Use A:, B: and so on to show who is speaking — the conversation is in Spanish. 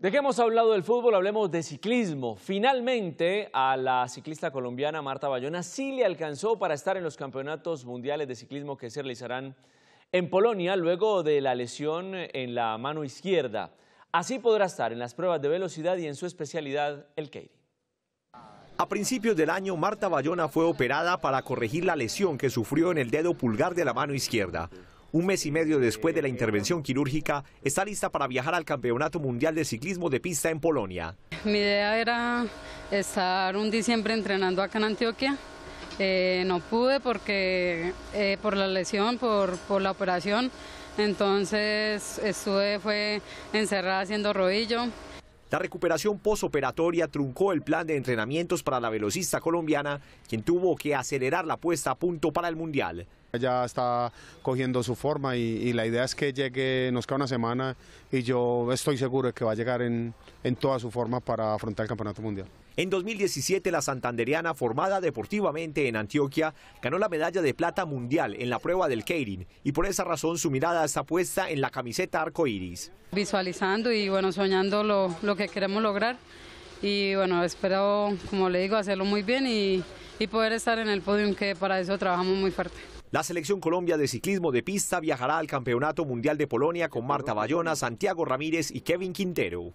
A: De que hemos hablado del fútbol, hablemos de ciclismo. Finalmente, a la ciclista colombiana Marta Bayona sí le alcanzó para estar en los campeonatos mundiales de ciclismo que se realizarán en Polonia luego de la lesión en la mano izquierda. Así podrá estar en las pruebas de velocidad y en su especialidad, el Keiri.
B: A principios del año, Marta Bayona fue operada para corregir la lesión que sufrió en el dedo pulgar de la mano izquierda un mes y medio después de la intervención quirúrgica, está lista para viajar al Campeonato Mundial de Ciclismo de Pista en Polonia.
C: Mi idea era estar un diciembre entrenando acá en Antioquia. Eh, no pude porque eh, por la lesión, por, por la operación. Entonces estuve fue encerrada haciendo rodillo.
B: La recuperación posoperatoria truncó el plan de entrenamientos para la velocista
D: colombiana, quien tuvo que acelerar la puesta a punto para el Mundial. Ya está cogiendo su forma y, la idea es que llegue, nos queda una semana y yo estoy seguro de que va a llegar en, en toda su forma para afrontar el Campeonato Mundial.
B: En 2017, la santanderiana, formada deportivamente en Antioquia, ganó la medalla de plata mundial en la prueba del Keirin y por esa razón su mirada está puesta en la camiseta arcoiris.
C: Visualizando y bueno, soñando lo, lo que queremos lograr y bueno, espero, como le digo, hacerlo muy bien y, y poder estar en el podium que para eso trabajamos muy fuerte.
B: La selección Colombia de ciclismo de pista viajará al Campeonato Mundial de Polonia con Marta Bayona, Santiago Ramírez y Kevin Quintero.